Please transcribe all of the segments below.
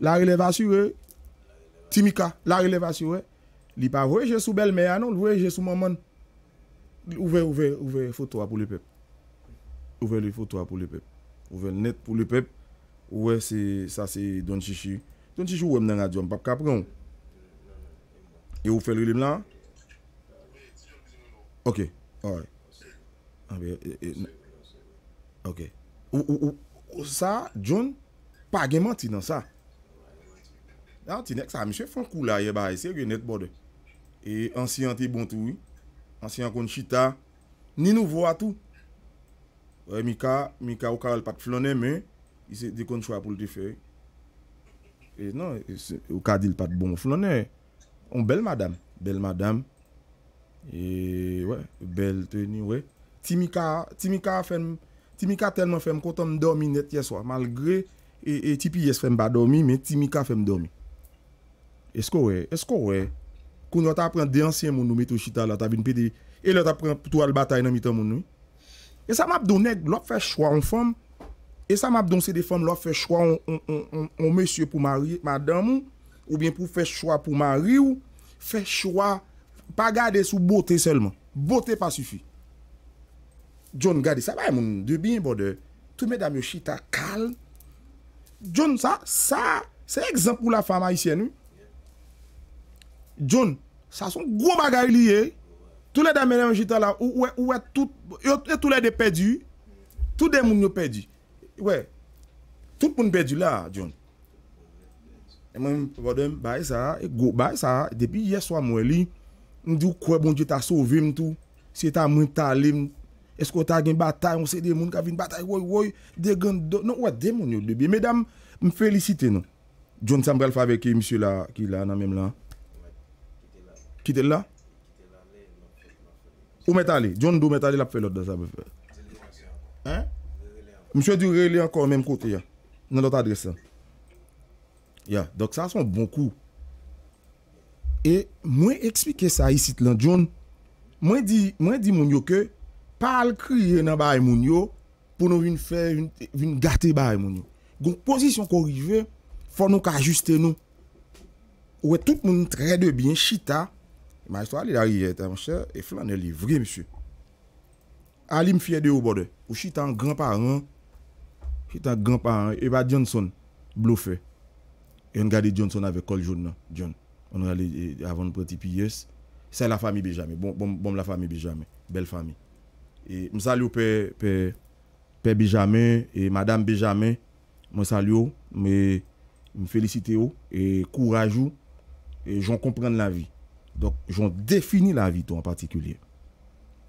La relevasi we, timika, la relevasi we, li pa vwe jesou bel me anon, vwe jesou manman. Ouve, ouve, ouve, foto apou li pep. Ouve li foto apou li pep. Ouve net pou li pep. Ouve se, sa se don chichi. Don chichi ouve mnen a John pap kap ron? Yo oufe li mlan? Ok, oray. Ah, eh, eh, ok, ou, ou, ou, sa, John, pa gemanti nan sa. Nan, ti nek sa, mi se fankou la ye ba, e se gen net bode. E ansiyan ti bon tou, ansiyan kon chita, ni nou vwa tou. E mi ka, mi ka wakal pat flone, me, e se dekonswa pou li te fe. E nan, wakal e di l pat bon flone, on bel madame, bel madame. E, we, bel teni, we. Ti mi ka, ti mi ka fen, ti mi ka telman fen, kwa ton domi net yeswa, malgre, e, e tipi yes fen badomi, me, ti mi ka fen domi. Esko wè? Esko wè? Koun yo ta apren de ansyen moun nou metou chita la, ta vin pedi, e lò ta apren poutou al batay nan mitan moun nou? E sa map donèk, lò fè chwa an fòm, e sa map donse de fòm lò fè chwa an, an, an, an, an, an, an mèsyè pou maryè, madèmou, ou bien pou fè chwa pou maryè ou, fè chwa, pa gade sou bote selman, bote pa sufi. John gade, sa bay moun, de bin, bode, tou mè dam yo chita kal, John sa, sa, se ekzampou la fama isyen nou John, sa son gro bagay li et Toulè damelè anjitò la Oè ouè tout Tou lè de pedi Tout demoun yo pedi Tout moun pedi la John Eman pou vodèm Bayi sa, go bayi sa Depi yeswa mou elin Mwen diw kwe moun dji ta sovi mtou Sye ta mwen talim Eskwota gen batay, on se demoun ka vin batay Oè ouè, degan don Oè demoun yo debi Mwen felicité non John Samrel Faveke, msyè la Nan men mò Kite la? Ou met ale? John Doe met ale la pou dans lot da sa pou fè? Hein? Msè di rele ankon mèm kote ya. Nan lot adres sa. Ya, dok sa bon kou. Et mwen expliquer ça ici, lan John. Mwen dit mwen di moun yo ke, pal kriye nan bay moun yo, pou nou vin fè, vin gate bay moun yo. Gon pozisyon kon rive, fò nou ka ajuste nou. Ouè tout moun tre de bien chita, Ma histoire, il arrive, mon cher, et flanelle, il vrai, monsieur. Ali fier de au bord Ou si un grand-parent, si un grand-parent, et bah Johnson, bluffé. Et on regarde Johnson avec Col John. John. On aller avant de petite pièce. C'est la famille Benjamin. Bon, bon, bon, la famille Benjamin. Belle famille. Et je salue Père, père, Benjamin et Madame Benjamin. Je salue, mais je félicite et courage et j'en comprends la vie. Donc, j'en défini la vie, en particulier.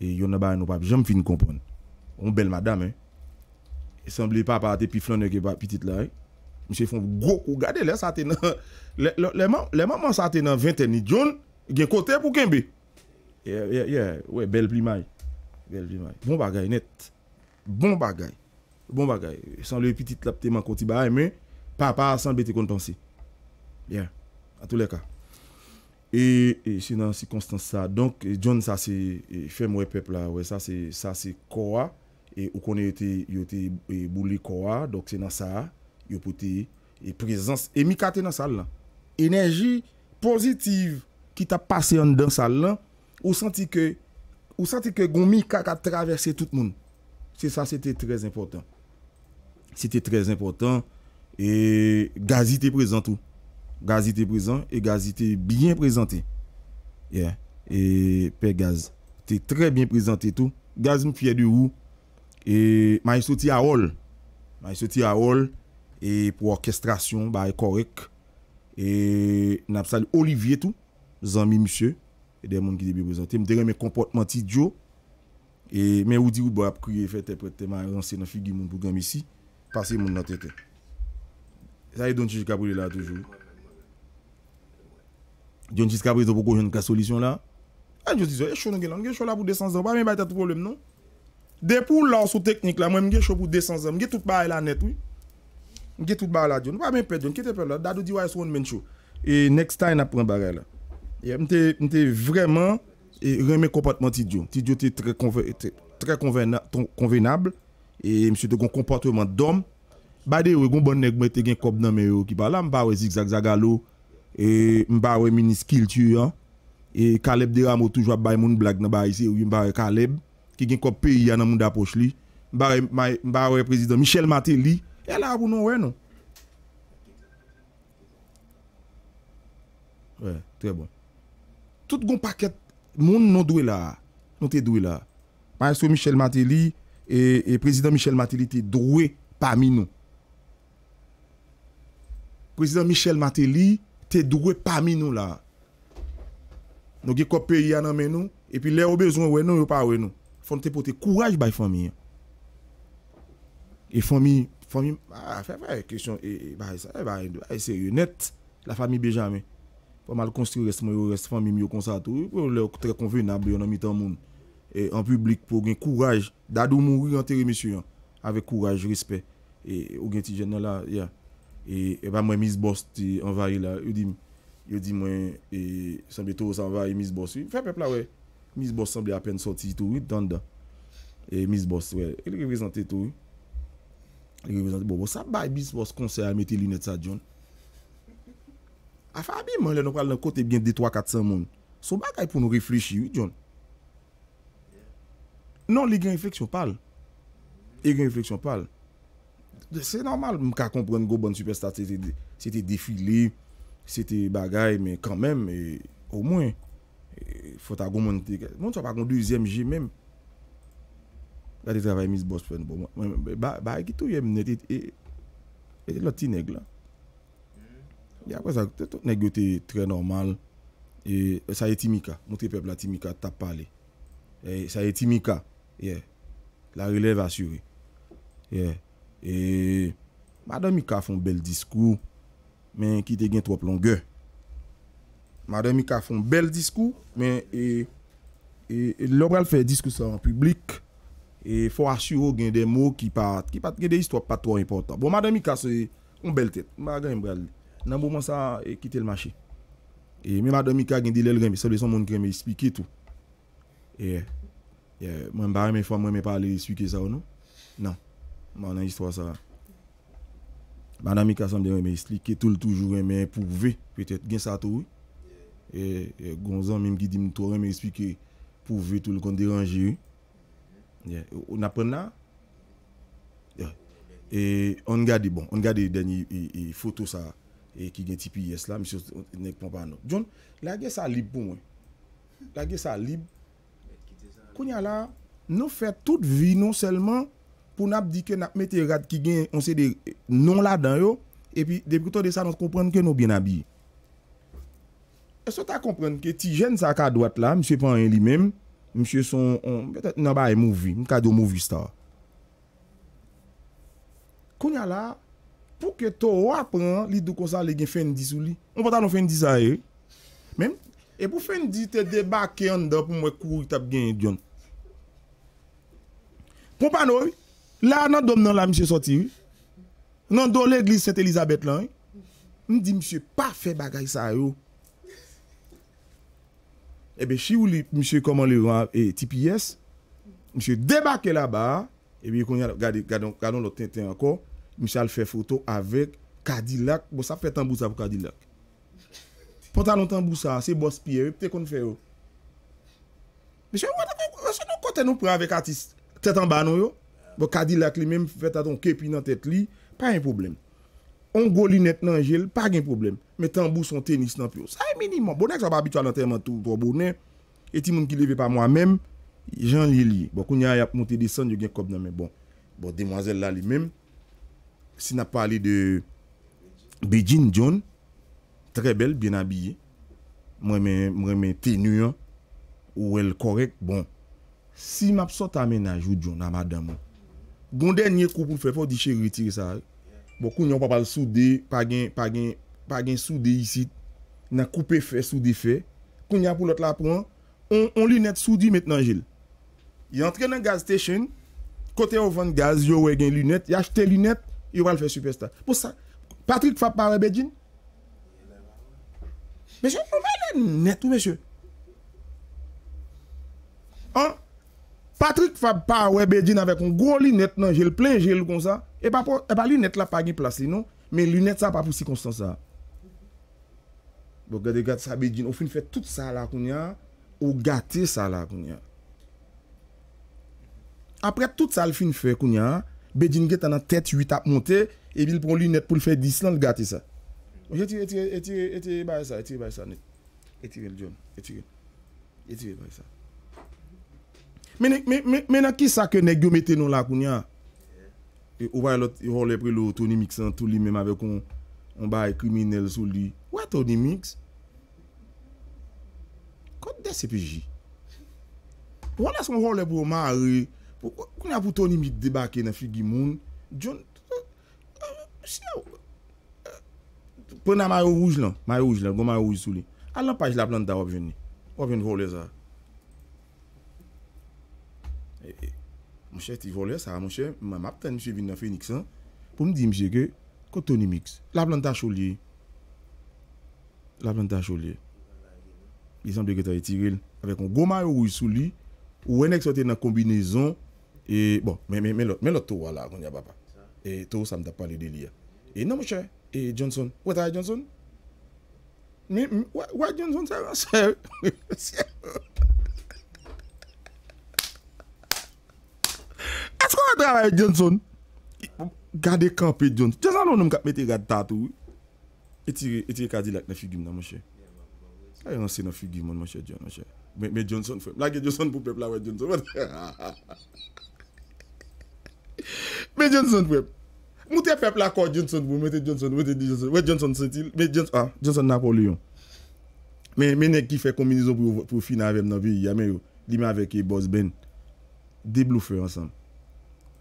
Et yon n'a a pas, nous pas bien comprendre. On belle madame, hein. Il semblait pas partir, puis flanner qui pas petite là, hein. Monsieur font gros coup, regardez, là, ça dans. Les mamans, ça dans 20 ans, John, il côté pour Kembe. Yeah, yeah, yeah, ouais, belle plimaille. Belle plimaille. Bon bagay net. Bon bagay. Bon bagay. Sans le petit laptement qu'on t'y mais papa semble te contenter. Bien. En tous les cas. E, e se nan si konstan sa Donk e, John sa se e, Femwe pep la Sa se kowa Ou konye yote boule kowa Dok se nan sa Yopote prezans E mika te nan sal lan Enerji pozitiv Ki ta pase yon dan sal lan Ou santi ke Ou santi ke goun mika ka travesse tout moun Se sa se te trez importan Se te trez importan E gazi te prezans tou Gaz ite prezant, e gaz ite byen prezanté. Ye, e pe gaz, te trey byen prezanté tou. Gaz mfye de ou, e may soti a oul. May soti a oul, e pou orkestrasyon, ba e korek. E napsal Olivier tou, zanmi msye, e dey moun ki dey byen prezanté. Mderen men komportman ti djo, e men ou di ou bwa ap kriye fète prete, te man ranse nan figi moun pou gam isi, pase moun nan tete. Sa e don chenje kabrile la toujou. jusqu'à présent, pourquoi je solution là Ah, je dis, je suis là, je suis là pour 200 pas pas de problème, non là, technique là, moi, je pour 200 ans, je tout bas là net, oui. Je tout là, Pas même qui là dit, ouais, c'est one man Et next time, un barrel là. vraiment comportement très, très convenable et monsieur de un comportement d'homme. Bah bon zigzag zagalo. e mba wey minis kiltyu yon e Kaleb Deramotou jwa bay moun blag nan bay se ou yon mba wey Kaleb ki gen kop peyi ya nan moun da poch li mba wey mba wey prezident Michel Maté li, e la abou nou wey nou wè, tre bon tout goun paket moun non dwe la non te dwe la mba wey sou Michel Maté li e, e prezident Michel Maté li te droué pa mi nou prezident Michel Maté li Te dourwe pami nou la. Nou ge kop peyi anan men nou. E pi le ou bezoun we nou ou pa we nou. Fonte pote kouraj bay fomi. E fomi, fomi, a fè fè kysyon. E fomi, e, e e, fomi, a fè fè kysyon. La fomi be janme. Fò mal konstri rest mou yo, rest fomi mou yo konsa tout. Le ou tre konvenable yon an mitan moun. En publik pou gen kouraj. Dadou moun ou yon teri misyon. Avè kouraj, rispe. E ou gen ti jen nè la, ya. E ba e mwen misbost anvaye la, yo di mwen e, sanbe to sanvaye misbost. Fè pepla wey, misbost sanbe apen soti tou wey, tanda. E misbost wey, e li gen refleksyon tou wey. E li gen refleksyon tou wey. Bo sa bay misbost konsey a meti lunet sa, John. Afa abim man, le nan kwa lan kote bjen de 3-4 sen moun. So bagay pou nou refleksi wey, John. Non, li gen refleksyon pal. Li gen refleksyon pal. Se normal m ka kompren go bon superstase, se te defile, se te bagay, men kanmen, au mwen, fota goun mwen te... Moun sa pa kon 2MG men, gade travaye Miss Boston, ba ekito yem neti, ete loti neg la. Ya kwa sa, tout neg yo te tre normal, e sa e Timika, moun te pep la Timika tap pale. E sa e Timika, ye, la releve asyuri. Ye. E madèmika foun bel diskou Men kite gen trop longè Madèmika foun bel diskou Men e E lò brèl fè diskousan En publik E fò asyò gen de mò ki pat Ki pat gen de històp patro importan Bon madèmika se yon bel tèt Nan bou monsan kite l'machè E mi madèmika gen dilel gen Se lè son moun gen me ispike tout E Mwen barè men fò mwen men pale ispike sa ou nou Nan Man nan yiswa sa la. Man nan mi kasan di re me esplike, tout le toujou re me pou ve, petet gen sa tou. E, e gonzan mim ki di mn tou re me esplike, pou ve tout le kon deranji. On apen la. E on gade, bon, on gade yi e, e, foto sa, ki gen tipi yes la, misho nek papan no. Joun, la gen sa li pou mwen. La gen sa li. Koun ya la, nou fè tout vi nou selman, pou nap di ke nap mete rad ki gen onse de non la dan yo, epi debi ki tou de sa nou te komprenn ke nou binabi. E sou ta komprenn ke ti jen sa ka dwat la, msye pan en li menm, msye son, mwen te naba e mouvi, mwen ka do mouvi sta. Kounya la, pou ke tou wapren, li dou konsan le gen fendi sou li, on pata nou fendi sa e, menm, e pou fendi te debake an da pou mwen kou tap gen yon. Pou pa nou e, La nan don nan la Mise Sotir, nan don l'Eglise Saint-Elisabeth lan, m di Mise pa fe bagay sa yo. Ebe, chivou Mise Koman Leroye, e, TPS, Mise debake la ba, ebe, yon kon yon, gade, gade yon, gade yon, lò ten ten anko, Mise al fe foto avek Kadilak, bosa fe tan bousa pou Kadilak. Pota lontan bousa, se bous piye, pte kon fe yo. Mise, wadak wak, wak se nou kote nou pre avek artist, tete an banon yo. Bo kadi lak li menm fweta don kepi nan tet li, pa yon problem. On goli net nan jel, pa gen problem. Metan bou son tenis nan pyo. Sa yon minimon. Bon ek sa babitwa nan tenman tou. To bonen, eti moun ki leve pa mwa menm, jen li li. Bo koun ya yap mwote desen, yo gen kob nan menm. Bon, demwazel la li menm, si na pali de bejine joun, trebel, bien abye, mwen men tenuyan, ou el korek, bon. Si map sot amenaj ou joun nan madan moun, bon dernier coup pour faire fort d'ici retirer ça bon coup n'ont pas pas soudé pas gain pas gain pas gain soudé ici n'a coupé fait soudé fait coup a pour l'autre la prend on lunette soudé maintenant Gilles il entré dans gaz station côté au vendre gaz yo wè gain lunette il acheter lunette il va le faire superstar pour ça Patrick fait par mais Monsieur, vous voyez net, monsieur. Hein? Patrick fap pa wè bedjin avè kon, gwo linèt nan jèl plè jèl kon sa, e pa linèt la pa gen plas li nou, men linèt sa pa pou si kon san sa. Bo gade gade sa bedjin, ou fin fè tout sa la koun ya, ou gate sa la koun ya. Apre tout sa l fin fè koun ya, bedjin gen tan nan tèt yu tap monte, e vil pon linèt pou l fè dis lan gate sa. Etire, etire, etire, etire, etire, etire, etire, etire, etire, etire, etire, etire, Men a ki sa ke negyo meteno la koun ya? Ou bay lot yon role prelo Tony Mix an toul li menm ave kon on bay kriminel sou li. Ou a Tony Mix? Kote de CPJ? Ou an as yon role prelo ma a re? Koun ya pou Tony Mix debake nan figi moun? Joun? Pwena mayo ouj lan, mayo ouj lan, goun mayo ouj sou li. Alan paj la planta wap jen ni? Wap jen yon role za? Mwenche, ti vole sa. Mwenche, mam ap ten mwenche vin nan Fenixan. Pou m di mwenche ki, ko Tony Mix. La planta chou li. La planta chou li. I san deke ta iti gel. Awe kon goma yo wou sou li. Ou wene ek sote nan kombinezon. E bon, men lot to wala kon ya baba. E to wosan da pale de li ya. E nan mwenche, Johnson. Wot a Johnson? Wot Johnson? Wot Johnson? Wot Johnson? Gade kanpe Johnson Johnson loun nou mkate mwen te gade tatou E tire kazi lak na figim nan monshe A yon se na figim Monshe, monshe, monshe Mwen Johnson fweb, lage Johnson pou pepla wè Johnson Mwen Johnson fweb Mwen te pepla kwa Johnson Mwen Johnson, wè Johnson Johnson ah, Napoli yon Mwen nek ki fwe kominizo pou fi Na vemen nan vi yame yon Dime aveke boss ben De blue fwe yon sam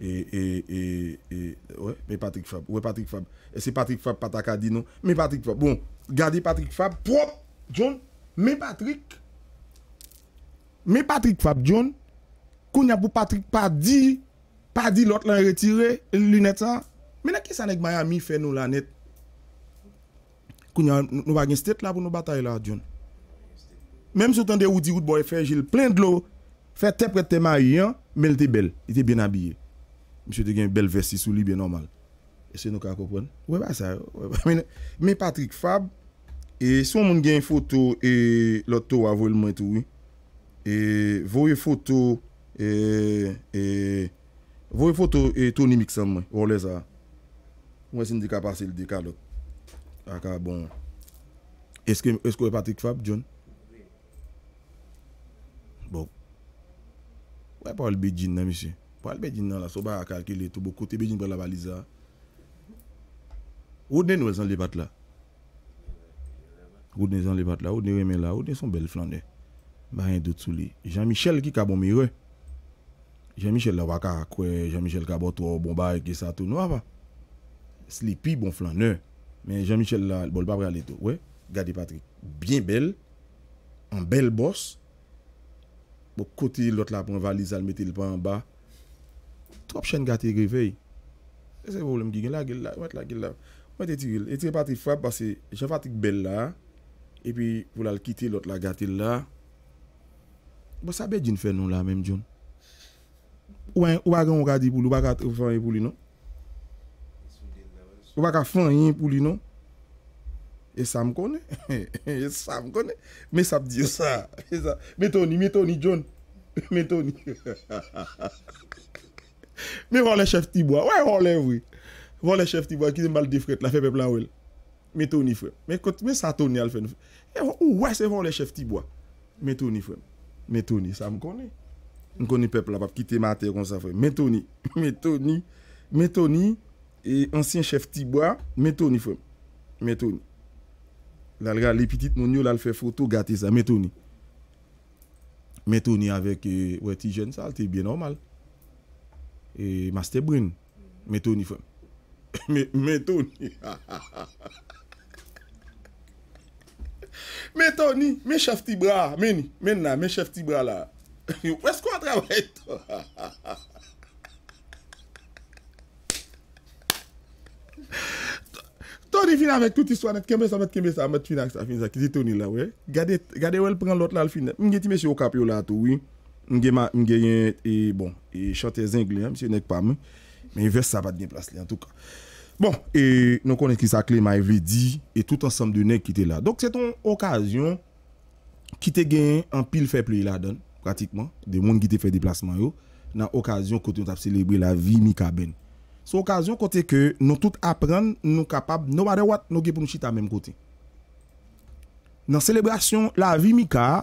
et, et, et, ouais, mais Patrick Fab. Ouais, Patrick Fab. Et c'est Patrick Fab, Pataka dit non. Mais Patrick Fab. Bon, gardez Patrick Fab propre, John. Mais Patrick. Mais Patrick Fab, John. Qu'on a pour Patrick pas dit. Pas dit l'autre l'a retiré, lunette ça. Mais qu'est-ce ça avec Miami fait nous la net? Qu'on a, nous va state là pour nous bataille là, John. Même si on dit ou dit, ou boy fait, plein de l'eau. Fait tête prête marié, mais il était belle. Il était bien habillé. Mche te gen bel vesti sou libyen normal. E se nou ka akopwen? Mwen patrik fab. E son moun gen foto e lot to avoye lmwen tou. E voye foto e voye foto e ton imik san mwen. Olè za. Mwen sin di ka pase l di ka lot. Aka bon. E sko patrik fab, John? Bok. Wè pa wè l bejine nan misi? Pal bejine nan la, so ba akal ke leto, bo kote bejine bre la valiza. Oden we zan le pat la? Oden e zan le pat la, oden we men la, oden son bel flan de. Ba yon do tsu li. Jean-Michel ki ka bon mi re. Jean-Michel la wak a akwe, Jean-Michel ka bon to, bon ba eke sa, tou nou a va. Sleepy bon flan de. Men Jean-Michel la, bol ba bre aleto. We, gade patri. Bien bel. An bel bos. Bo kote lot la pon valiza, l meti l pon an ba. Trop chen gati gri vey. E se vol m di gen la gil la. Bon, ou et la gil la. Ou et eti gil. Eti pati fwap basi. E jen fwa tik bel la. E pi vou lal kite lot la gati la. Bo sa bej din fe nou la menm djon. Ou en ou agan ou gadi pou lou. Ou agan ou fwen yon pou lino. Ou agan fwen yon pou lino. E sa m konen. E sa m konen. Me sap diyo sa. E sa. Meto ni, meto ni djon. Meto ni. Ha ha ha ha. Me von le chef tibwa, wè von le wè. Von le chef tibwa ki de mbal defret la fe pepla wè. Me toni fèm. Me sa toni al fèm. Wè se von le chef tibwa. Me toni fèm. Me toni, sa m koni. M koni pepla pap ki te mater kon sa fèm. Me toni, me toni. Me toni, e ansyen chef tibwa. Me toni fèm. Me toni. La lga li pitit moun yo la fè foto gati sa. Me toni. Me toni avèk wè euh, ti jen sa, te biè normal. Me toni. E mas te brin, me toni fèm. Me toni. Me toni, me chef ti bra. Meni, men nan, me chef ti bra la. Wè skwa trabèy to? Toni fin avè kouti swanèt, kembè sa mèt, kembè sa mèt, fin ak sa fin zè ki di toni la wè. Gade wè l pran lot la l fin net, mwenye ti mè si okap yo la tou wè. Mge yon, mge yon, e bon, e chante zin glen, mse yon ek pa mwen, men yon veste sa pa dine plas li an tou ka. Bon, e nou konen ki sa klema evi di, e tout ansam de yon ek ki te la. Donk se ton okasyon, ki te gen an pil fe ple yon la don, pratikman, de moun ki te fe deplasman yo, nan okasyon kote yon tap selebri la vi mika ben. Se okasyon kote ke nou tout apren, nou kapab, nou bare wat, nou ge pou nchi ta men kote. Nan selebrasyon la vi mika,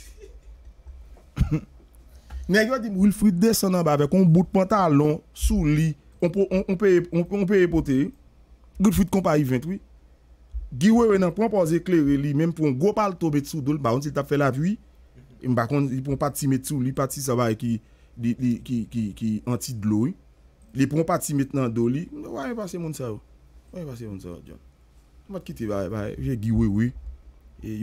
Nè gwa di mwil frit desonan ba ve kon bout pantalon sou li, on pe epote, gwi frit kon pa i 20, wè. Gwi wè wè nan, pou an pa oze kleri li, mèm pou an go pal tobe sou do, ba on se tap fè la vwi, mba kon, li pou an pati met sou, li pati sa bay ki anti dlo wè. Li pou an pati met nan do li, wè yon passe moun sa wè. Wè yon passe moun sa wè, John. Mwa kiti wè, wè, wè, gwi wè wè.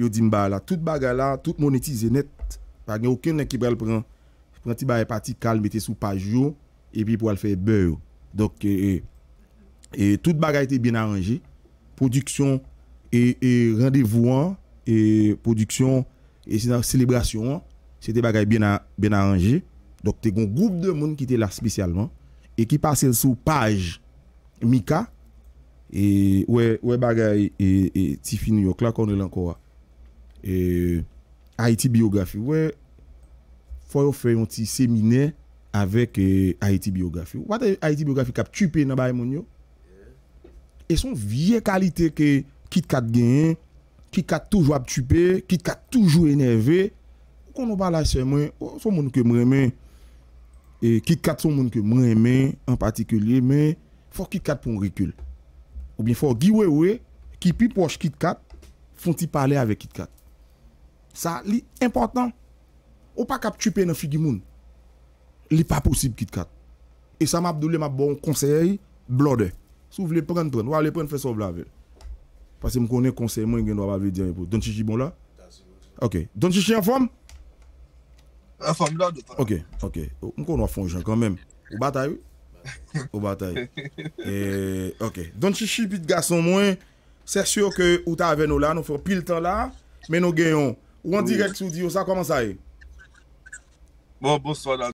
Yo di mba la, tout baga la, tout moniti zè net, pa gen okèm nen ki brel pran, un petit bail parti calme était sous page et puis pour le faire beurre. Donc et, e, e, toute était bien arrangé Production et, e, rendez-vous et production et c'est célébration, c'était bagaille bien bien arrangé. Donc tu un groupe de monde qui était là spécialement et qui passaient sous page Mika et ouais ouais bagaille et, Tiffany York là qu'on est encore. Et Haïti biographie ouais faut yo faire un petit séminaire avec euh, Haïti biographie. Ou Haïti biographie qui a tupé dans bail yo. Et son vieille qualité que Kit Kat gagne, Kit Kat toujours tupé, Kit Kat toujours énervé. Qu'on nous parle mwen, son monde que moi et Kit Kat son moun que moi en particulier mais faut Kit Kat pou Ou bien faut Guiwewe qui plus proche Kit Kat font-ils parler avec Kit Kat. Ça, c'est important. Ou pa kap tupen an fi di moun, li pa posib kit kat. E sa m ap dole m ap bon konseye yi, blode. Sou vle pren pren, wale pren fesov la vel. Pase m konen konseye mwen gen wap avè diyan yi pou. Don Chichi bon la? Ok. Don Chichi an fòm? An fòm, blode. Ok, ok. Oh, m konen fòm yi jen kanmèm. Ou batay? Ou batay. E, ok. Don Chichi pit gason mwen, sè sè yo ke ou ta ave nou la, nou fò pil tan la, men nou genyon. Ou an direk sou diyo, sa koman sa yi? E? Bolsonaro